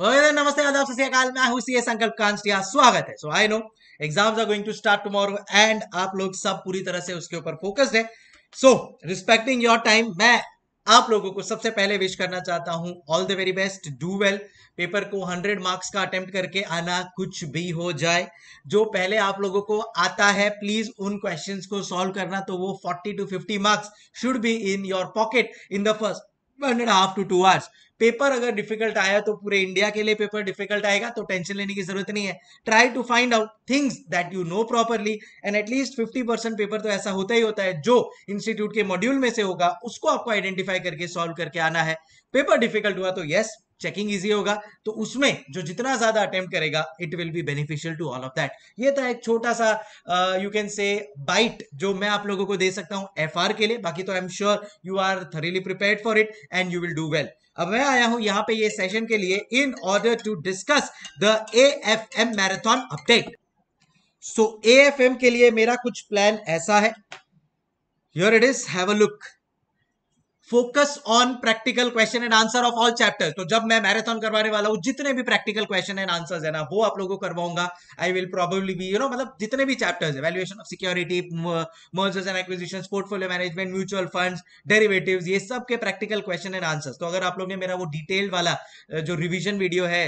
नमस्ते आदाब सत्याकाल मैं हूं सीए संकल्प कांस्टिया स्वागत है so I know exams are going to start tomorrow and आप लोग सब पूरी तरह से उसके ऊपर फोकस्ड है सो रिस्पेक्टिंग योर टाइम मैं आप लोगों को सबसे पहले विश करना चाहता हूं all the very best do well paper को 100 मार्क्स का अटेम्प्ट करके आना कुछ भी हो जाए जो पहले आप लोगों को आता है प्लीज उन क्वेश्चंस को सॉल्व करना तो वो 40 to 50 marks should be in your pocket in the first one and half to two hours paper अगर डिफिकल्ट आया तो पूरे इंडिया के लिए पेपर डिफिकल्ट आएगा तो टेंशन लेने की जरूरत नहीं है try to find out things that you know properly and at least fifty percent paper तो ऐसा होता ही होता है जो इंस्टीट्यूट के मॉड्यूल में से होगा उसको आपको आइडेंटिफाई करके सॉल्व करके आना है पेपर डिफिकल्ट हुआ तो यस चेकिंग इजी होगा तो उसमें जो जितना ज्यादा अटेम्प्ट करेगा it will be beneficial to all of that ये था एक छोटा सा यू कैन से बाइट जो मैं आप लोगों को दे सकता हूं एफ के लिए बाकी तो I am sure you are thoroughly prepare for it and you will do well अब मैं आया हूं यहाँ पे ये सेशन के लिए in order to discuss the F M marathon update so A F M के लिए मेरा कुछ प्लान ऐसा है here it is have a look focus on practical question and answer of all chapters तो जब मैं मैराथन करवाने वाला हूँ जितने भी प्रैक्टिकल क्वेश्चन एंड आंसर्स है ना वो आप लोगों को करवाऊंगा I will probably be you know मतलब जितने भी चैप्टर्स है valuation of security mergers and acquisition portfolio management mutual fund derivative ये सब के प्रैक्टिकल क्वेश्चन एंड आंसर्स तो अगर आप लोग ने मेरा वो डिटेल वाला जो रिविजन वीडियो है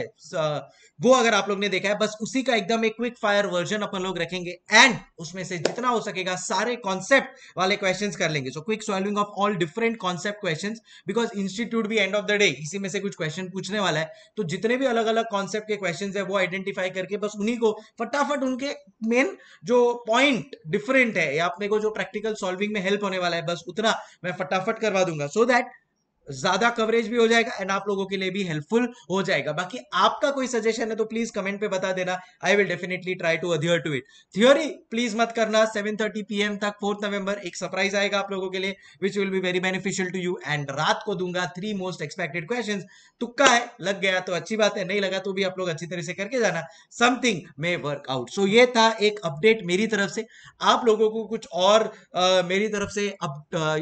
वो अगर आप लोग ने देखा है बस उसी का एकदम एक क्विक फायर वर्जन अपन लोग रखेंगे एंड उसमें से जितना हो सकेगा सारे कॉन्सेप्ट वाले क्वेश्चंस कर लेंगे so quick solving of all different concept concept question because institute भी एंड ऑफ द डे इसी में से कुछ क्वेश्चन पूछने वाला है तो जितने भी अलग अलग कॉन्सेप्ट के क्वेश्चन है वो आइडेंटिफाई करके बस उन्हीं को फटाफट उनके मेन जो पॉइंट डिफरेंट है या अपने को जो प्रैक्टिकल सॉल्विंग में हेल्प होने वाला है बस उतना मैं फटाफट करवा दूंगा सो so दैट ज्यादा कवरेज भी हो जाएगा एंड आप लोगों के लिए भी हेल्पफुल हो जाएगा बाकी आपका कोई सजेशन है तो प्लीज कमेंट पे बता देना I will definitely try to adhere to it theory please मत करना 7:30 पीएम तक फोर्थ नवंबर एक सरप्राइज आएगा आप लोगों के लिए which will be very beneficial to you and रात को दूंगा थ्री मोस्ट एक्सपेक्टेड क्वेश्चन तुक्का है लग गया तो अच्छी बात है नहीं लगा तो भी आप लोग अच्छी तरह से करके जाना something may work out so ये था एक अपडेट मेरी तरफ से आप लोगों को कुछ और uh, मेरी तरफ से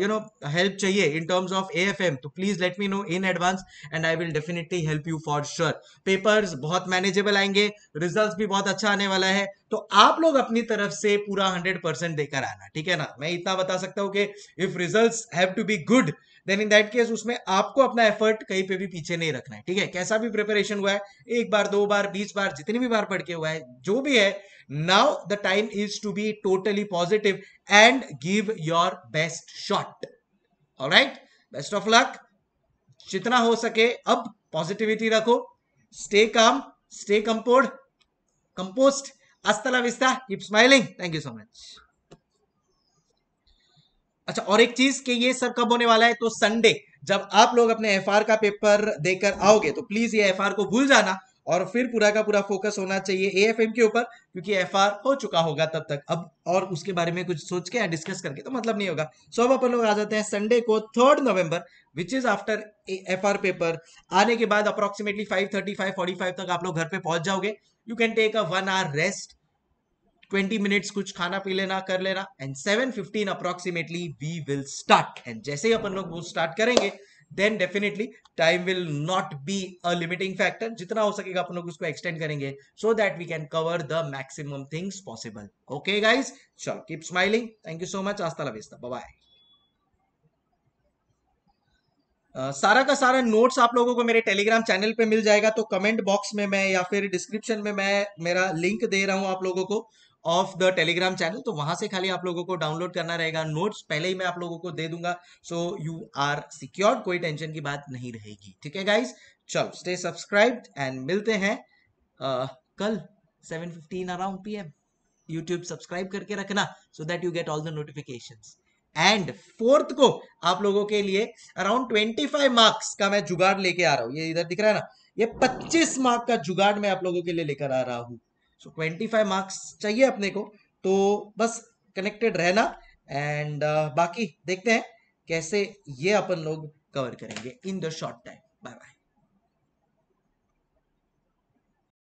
यू नो हेल्प चाहिए इन टर्म्स ऑफ ए तो please let me know in advance and I will definitely help you for sure papers बहुत मैनेजेबल आएंगे रिजल्ट भी बहुत अच्छा आने वाला है तो आप लोग अपनी तरफ से पूरा हंड्रेड परसेंट देकर आना ठीक है ना मैं इतना बता सकता हूँ कि if result have to be good then in that case उसमें आपको अपना एफर्ट कहीं पे भी पीछे नहीं रखना है ठीक है कैसा भी प्रिपरेशन हुआ है एक बार दो बार बीस बार जितनी भी बार पढ़ के हुआ है जो भी है now the time is to be totally positive and give your best shot right best of luck जितना हो सके अब पॉजिटिविटी रखो stay calm stay composed composed hasta la vista keep smiling thank you so much अच्छा और एक चीज कि ये सर कब होने वाला है तो संडे जब आप लोग अपने एफआर का पेपर देकर आओगे तो प्लीज ये एफआर को भूल जाना और फिर पूरा का पूरा फोकस होना चाहिए ए के ऊपर क्योंकि एफ हो चुका होगा तब तक अब और उसके बारे में कुछ सोच के या डिस्कस करके तो मतलब नहीं होगा सो अब अपन लोग आ जाते हैं संडे को third November which is after F paper आने के बाद approximately five thirty five forty five तक आप लोग घर पे पहुंच जाओगे you can take a one hour rest twenty minutes कुछ खाना पी लेना कर लेना and seven fifteen approximately we will start and जैसे ही अपन लोग वो स्टार्ट करेंगे then definitely time will not be a limiting factor जितना हो सकेगा अपन लोग उसको एक्सटेंड करेंगे so that we can cover the maximum things possible okay guys चलो keep smiling thank you so much hasta la vista bye Uh, सारा का सारा नोट्स आप लोगों को मेरे टेलीग्राम चैनल पे मिल जाएगा तो कमेंट बॉक्स में मैं या फिर डिस्क्रिप्शन में मैं मेरा लिंक दे रहा हूं आप लोगों को ऑफ द टेलीग्राम चैनल तो वहां से खाली आप लोगों को डाउनलोड करना रहेगा नोट्स पहले ही मैं आप लोगों को दे दूंगा सो यू आर सिक्योर्ड कोई टेंशन की बात नहीं रहेगी ठीक है गाइज चलो स्टे सब्सक्राइब एंड मिलते हैं uh, कल fifteen around AM YouTube subscribe करके रखना so that you get all the notification and fourth को आप लोगों के लिए अराउंड ट्वेंटी फाइव मार्क्स का मैं जुगाड़ लेके आ रहा हूँ ये इधर दिख रहा है ना ये पच्चीस मार्क का जुगाड़ मैं आप लोगों के लिए लेकर आ रहा हूँ सो ट्वेंटी फाइव मार्क्स चाहिए अपने को तो बस कनेक्टेड रहना एंड uh, बाकी देखते हैं कैसे ये अपन लोग कवर करेंगे in the short time bye bye